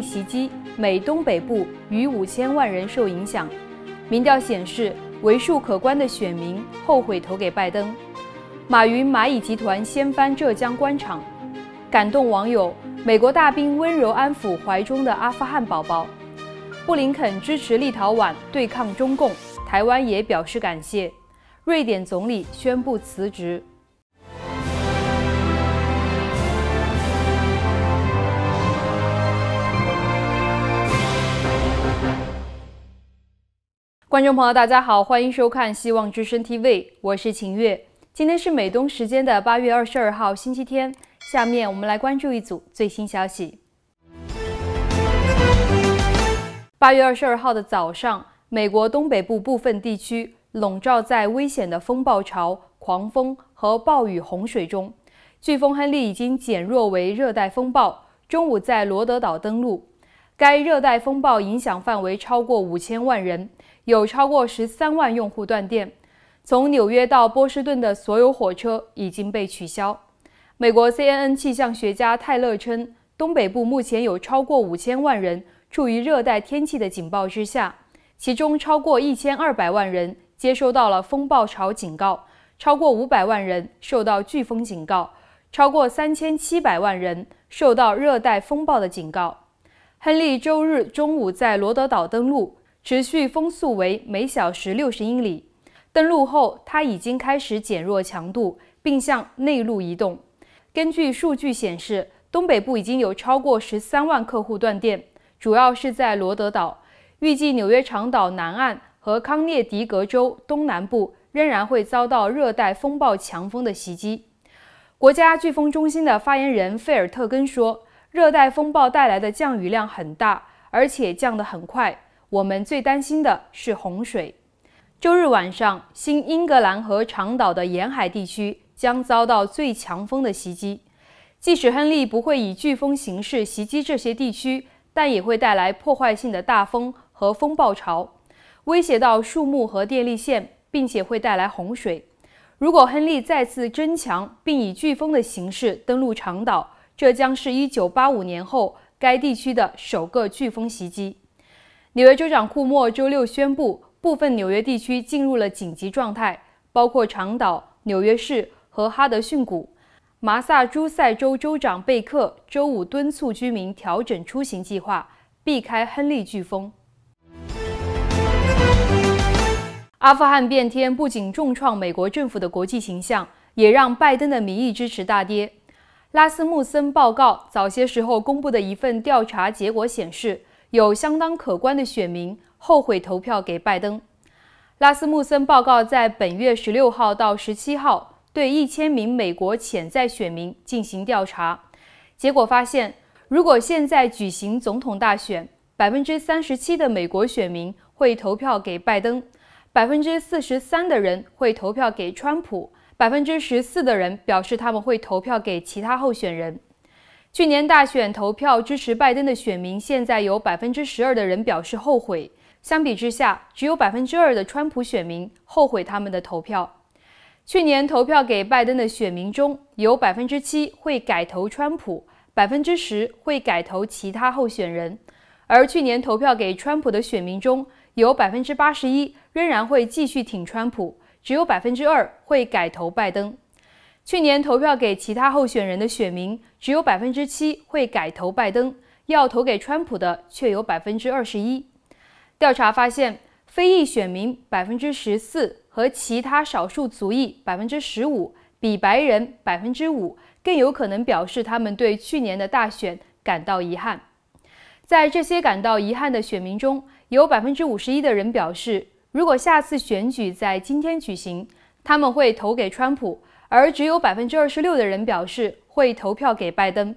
袭击美东北部逾五千万人受影响，民调显示为数可观的选民后悔投给拜登。马云蚂蚁集团掀翻浙江官场，感动网友。美国大兵温柔安抚怀中的阿富汗宝宝。布林肯支持立陶宛对抗中共，台湾也表示感谢。瑞典总理宣布辞职。观众朋友，大家好，欢迎收看希望之声 TV，我是秦月。今天是美东时间的八月二十二号星期天，下面我们来关注一组最新消息。八月二十二号的早上，美国东北部部分地区笼罩在危险的风暴潮、狂风和暴雨洪水中。飓风亨利已经减弱为热带风暴，中午在罗德岛登陆。该热带风暴影响范围超过五千万人。有超过十三万用户断电，从纽约到波士顿的所有火车已经被取消。美国 CNN 气象学家泰勒称，东北部目前有超过五千万人处于热带天气的警报之下，其中超过一千二百万人接收到了风暴潮警告，超过五百万人受到飓风警告，超过三千七百万人受到热带风暴的警告。亨利周日中午在罗德岛登陆。持续风速为每小时六十英里。登陆后，它已经开始减弱强度，并向内陆移动。根据数据显示，东北部已经有超过十三万客户断电，主要是在罗德岛。预计纽约长岛南岸和康涅狄格州东南部仍然会遭到热带风暴强风的袭击。国家飓风中心的发言人费尔特根说：“热带风暴带来的降雨量很大，而且降得很快。”我们最担心的是洪水。周日晚上，新英格兰和长岛的沿海地区将遭到最强风的袭击。即使亨利不会以飓风形式袭击这些地区，但也会带来破坏性的大风和风暴潮，威胁到树木和电力线，并且会带来洪水。如果亨利再次增强并以飓风的形式登陆长岛，这将是一九八五年后该地区的首个飓风袭击。纽约州长库莫周六宣布，部分纽约地区进入了紧急状态，包括长岛、纽约市和哈德逊谷。马萨诸塞州州长贝克周五敦促居民调整出行计划，避开亨利飓风。阿富汗变天不仅重创美国政府的国际形象，也让拜登的民意支持大跌。拉斯穆森报告早些时候公布的一份调查结果显示。有相当可观的选民后悔投票给拜登。拉斯穆森报告在本月十六号到十七号对一千名美国潜在选民进行调查，结果发现，如果现在举行总统大选，百分之三十七的美国选民会投票给拜登，百分之四十三的人会投票给川普，百分之十四的人表示他们会投票给其他候选人。去年大选投票支持拜登的选民，现在有百分之十二的人表示后悔。相比之下，只有百分之二的川普选民后悔他们的投票。去年投票给拜登的选民中，有百分之七会改投川普，百分之十会改投其他候选人。而去年投票给川普的选民中，有百分之八十一仍然会继续挺川普，只有百分之二会改投拜登。去年投票给其他候选人的选民，只有百分之七会改投拜登；要投给川普的却有百分之二十一。调查发现，非裔选民百分之十四和其他少数族裔百分之十五比白人百分之五更有可能表示他们对去年的大选感到遗憾。在这些感到遗憾的选民中，有百分之五十一的人表示，如果下次选举在今天举行，他们会投给川普。而只有百分之二十六的人表示会投票给拜登，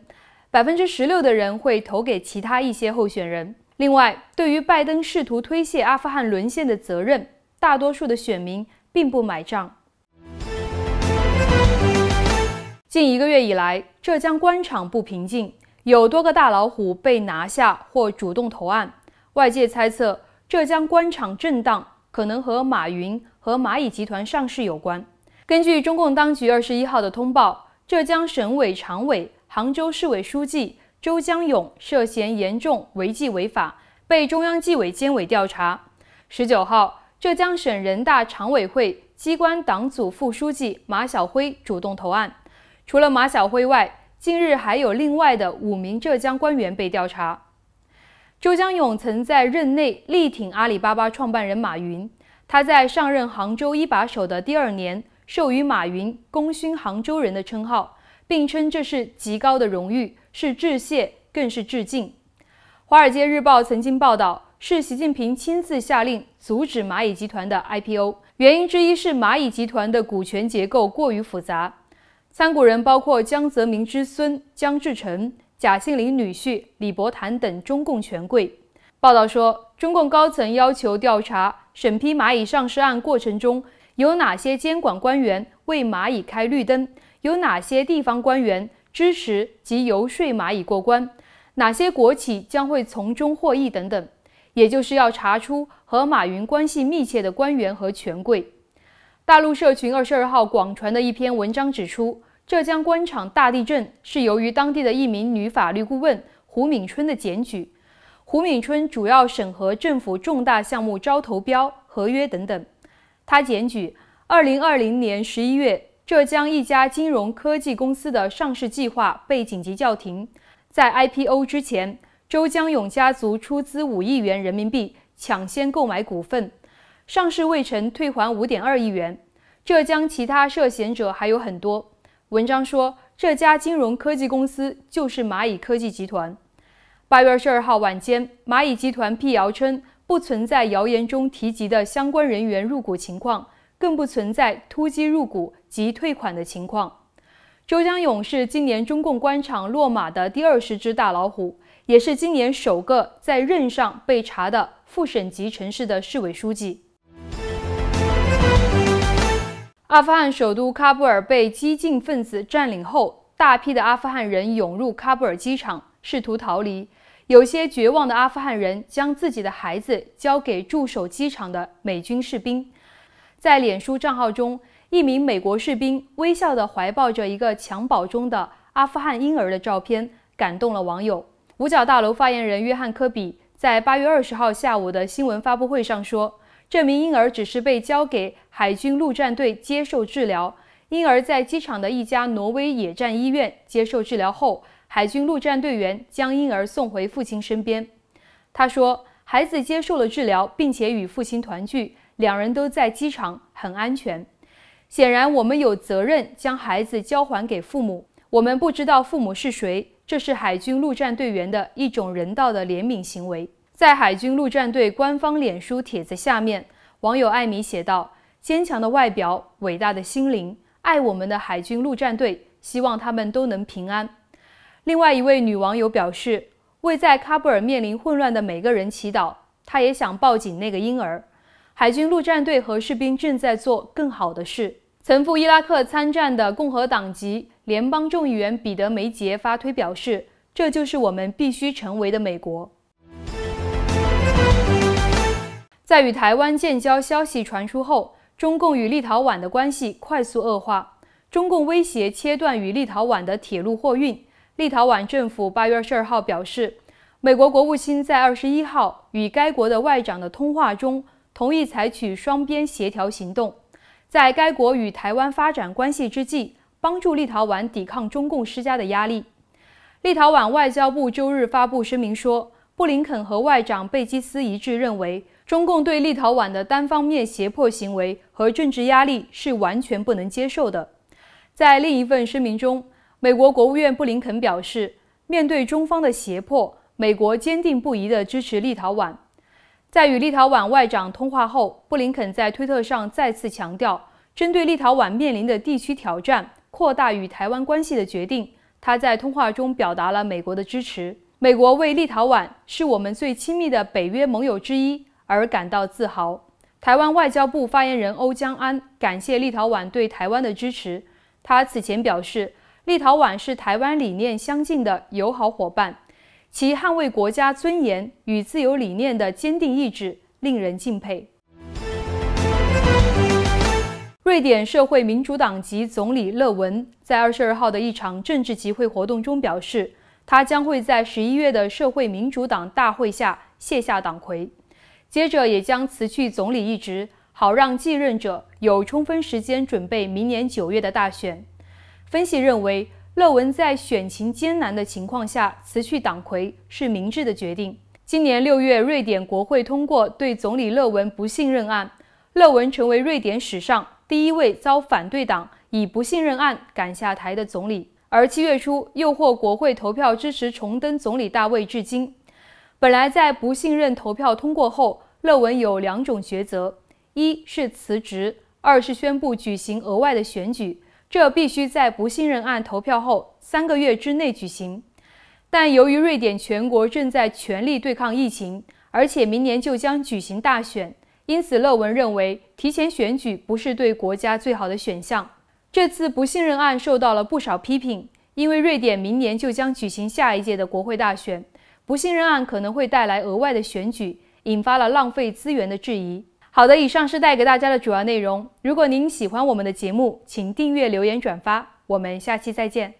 百分之十六的人会投给其他一些候选人。另外，对于拜登试图推卸阿富汗沦陷的责任，大多数的选民并不买账。近一个月以来，浙江官场不平静，有多个大老虎被拿下或主动投案。外界猜测，浙江官场震荡可能和马云和蚂蚁集团上市有关。根据中共当局二十一号的通报，浙江省委常委、杭州市委书记周江勇涉嫌严重违纪违法，被中央纪委监委调查。十九号，浙江省人大常委会机关党组副书记马晓辉主动投案。除了马晓辉外，近日还有另外的五名浙江官员被调查。周江勇曾在任内力挺阿里巴巴创办人马云，他在上任杭州一把手的第二年。授予马云“功勋杭州人”的称号，并称这是极高的荣誉，是致谢更是致敬。《华尔街日报》曾经报道，是习近平亲自下令阻止蚂蚁集团的 IPO，原因之一是蚂蚁集团的股权结构过于复杂，参股人包括江泽民之孙江志成、贾庆林女婿李伯潭等中共权贵。报道说，中共高层要求调查审批蚂蚁上市案过程中。有哪些监管官员为蚂蚁开绿灯？有哪些地方官员支持及游说蚂蚁过关？哪些国企将会从中获益？等等，也就是要查出和马云关系密切的官员和权贵。大陆社群二十二号广传的一篇文章指出，浙江官场大地震是由于当地的一名女法律顾问胡敏春的检举。胡敏春主要审核政府重大项目招投标、合约等等。他检举，二零二零年十一月，浙江一家金融科技公司的上市计划被紧急叫停。在 IPO 之前，周江勇家族出资五亿元人民币抢先购买股份，上市未成退还五点二亿元。浙江其他涉嫌者还有很多。文章说，这家金融科技公司就是蚂蚁科技集团。八月二十二号晚间，蚂蚁集团辟谣称。不存在谣言中提及的相关人员入股情况，更不存在突击入股及退款的情况。周江勇是今年中共官场落马的第二十只大老虎，也是今年首个在任上被查的副省级城市的市委书记。阿富汗首都喀布尔被激进分子占领后，大批的阿富汗人涌入喀布尔机场，试图逃离。有些绝望的阿富汗人将自己的孩子交给驻守机场的美军士兵。在脸书账号中，一名美国士兵微笑的怀抱着一个襁褓中的阿富汗婴儿的照片，感动了网友。五角大楼发言人约翰·科比在八月二十号下午的新闻发布会上说，这名婴儿只是被交给海军陆战队接受治疗。婴儿在机场的一家挪威野战医院接受治疗后。海军陆战队员将婴儿送回父亲身边。他说：“孩子接受了治疗，并且与父亲团聚，两人都在机场，很安全。显然，我们有责任将孩子交还给父母。我们不知道父母是谁，这是海军陆战队员的一种人道的怜悯行为。”在海军陆战队官方脸书帖子下面，网友艾米写道：“坚强的外表，伟大的心灵，爱我们的海军陆战队，希望他们都能平安。”另外一位女网友表示：“为在喀布尔面临混乱的每个人祈祷，她也想抱紧那个婴儿。”海军陆战队和士兵正在做更好的事。曾赴伊拉克参战的共和党籍联邦众议员彼得梅杰发推表示：“这就是我们必须成为的美国。”在与台湾建交消息传出后，中共与立陶宛的关系快速恶化，中共威胁切断与立陶宛的铁路货运。立陶宛政府八月二十二号表示，美国国务卿在二十一号与该国的外长的通话中，同意采取双边协调行动，在该国与台湾发展关系之际，帮助立陶宛抵抗中共施加的压力。立陶宛外交部周日发布声明说，布林肯和外长贝基斯一致认为，中共对立陶宛的单方面胁迫行为和政治压力是完全不能接受的。在另一份声明中。美国国务院布林肯表示，面对中方的胁迫，美国坚定不移地支持立陶宛。在与立陶宛外长通话后，布林肯在推特上再次强调，针对立陶宛面临的地区挑战、扩大与台湾关系的决定，他在通话中表达了美国的支持。美国为立陶宛是我们最亲密的北约盟友之一而感到自豪。台湾外交部发言人欧江安感谢立陶宛对台湾的支持。他此前表示。立陶宛是台湾理念相近的友好伙伴，其捍卫国家尊严与自由理念的坚定意志令人敬佩。瑞典社会民主党籍总理勒文在二十二号的一场政治集会活动中表示，他将会在十一月的社会民主党大会下卸下党魁，接着也将辞去总理一职，好让继任者有充分时间准备明年九月的大选。分析认为，勒文在选情艰难的情况下辞去党魁是明智的决定。今年六月，瑞典国会通过对总理勒文不信任案，勒文成为瑞典史上第一位遭反对党以不信任案赶下台的总理。而七月初又获国会投票支持重登总理大位。至今，本来在不信任投票通过后，勒文有两种抉择：一是辞职，二是宣布举行额外的选举。这必须在不信任案投票后三个月之内举行，但由于瑞典全国正在全力对抗疫情，而且明年就将举行大选，因此勒文认为提前选举不是对国家最好的选项。这次不信任案受到了不少批评，因为瑞典明年就将举行下一届的国会大选，不信任案可能会带来额外的选举，引发了浪费资源的质疑。好的，以上是带给大家的主要内容。如果您喜欢我们的节目，请订阅、留言、转发。我们下期再见。